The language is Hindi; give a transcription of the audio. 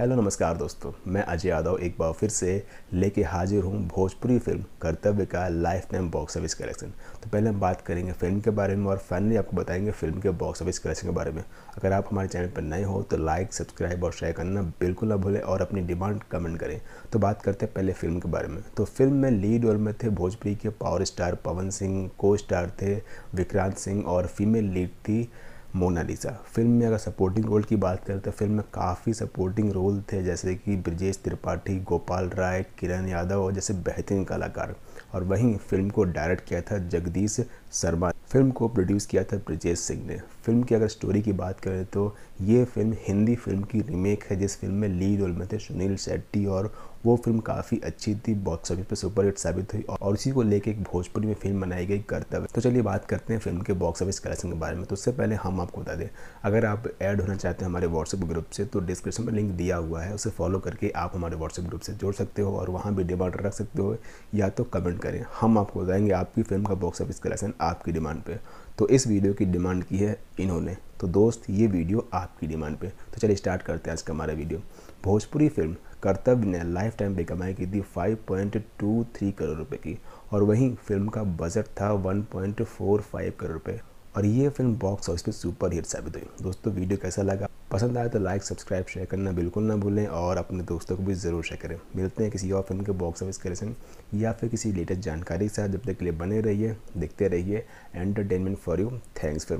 हेलो नमस्कार दोस्तों मैं अजय यादव एक बार फिर से लेके हाजिर हूँ भोजपुरी फिल्म कर्तव्य का lifetime box office collection तो पहले हम बात करेंगे फिल्म के बारे में और फाइनली आपको बताएंगे फिल्म के बॉक्स ऑफिस कलेक्शन के बारे में अगर आप हमारे चैनल पर नए हो तो लाइक सब्सक्राइब और शेयर करना बिल्कुल ना भूलें और अपनी डिमांड कमेंट करें तो बात करते हैं पहले फिल्म के बारे में तो फिल्म में लीड रोल में थे भोजपुरी के पावर स्टार पवन सिंह को स्टार थे विक्रांत सिंह और फीमेल लीड थी मोनालिसा फिल्म में अगर सपोर्टिंग रोल की बात करें तो फिल्म में काफ़ी सपोर्टिंग रोल थे जैसे कि ब्रजेश त्रिपाठी गोपाल राय किरण यादव और जैसे बेहतरीन कलाकार और वहीं फिल्म को डायरेक्ट किया था जगदीश शर्मा फिल्म को प्रोड्यूस किया था ब्रजेश सिंह ने फिल्म की अगर स्टोरी की बात करें तो ये फिल्म हिंदी फिल्म की रीमेक है जिस फिल्म में लीड रोल में थे सुनील शेट्टी और वो फिल्म काफ़ी अच्छी थी बॉक्स ऑफिस पर सुपर हिट साबित हुई और इसी को लेकर एक भोजपुरी में फिल्म बनाई गई कर्तव्य तो चलिए बात करते हैं फिल्म के बॉक्स ऑफिस कलेक्शन के बारे में तो उससे पहले हम आपको बता दें अगर आप ऐड होना चाहते हैं हमारे व्हाट्सएप ग्रुप से तो डिस्क्रिप्शन में लिंक दिया हुआ है उसे फॉलो करके आप हमारे व्हाट्सएप ग्रुप से जोड़ सकते हो और वहाँ भी डिमांड रख सकते हो या तो कमेंट करें हम आपको बताएंगे आपकी फिल्म का बॉक्स ऑफिस कलेक्शन आपकी डिमांड पर तो इस वीडियो की डिमांड की है इन्होंने तो दोस्त ये वीडियो आपकी डिमांड पे तो चलिए स्टार्ट करते हैं आज का हमारा वीडियो भोजपुरी फिल्म कर्तव्य ने लाइफ टाइम पे कमाई की थी 5.23 करोड़ रुपए की और वहीं फिल्म का बजट था 1.45 करोड़ रुपए और ये फिल्म बॉक्स ऑफिस में सुपर हिट साबित हुई तो। दोस्तों वीडियो कैसा लगा पसंद आया तो लाइक सब्सक्राइब शेयर करना बिल्कुल ना भूलें और अपने दोस्तों को भी ज़रूर शेयर करें मिलते हैं किसी और फिल्म के बॉक्स ऑफिस कलेक्शन या फिर किसी लेटेस्ट जानकारी के साथ जब तक के लिए बने रहिए देखते रहिए entertainment for you thanks for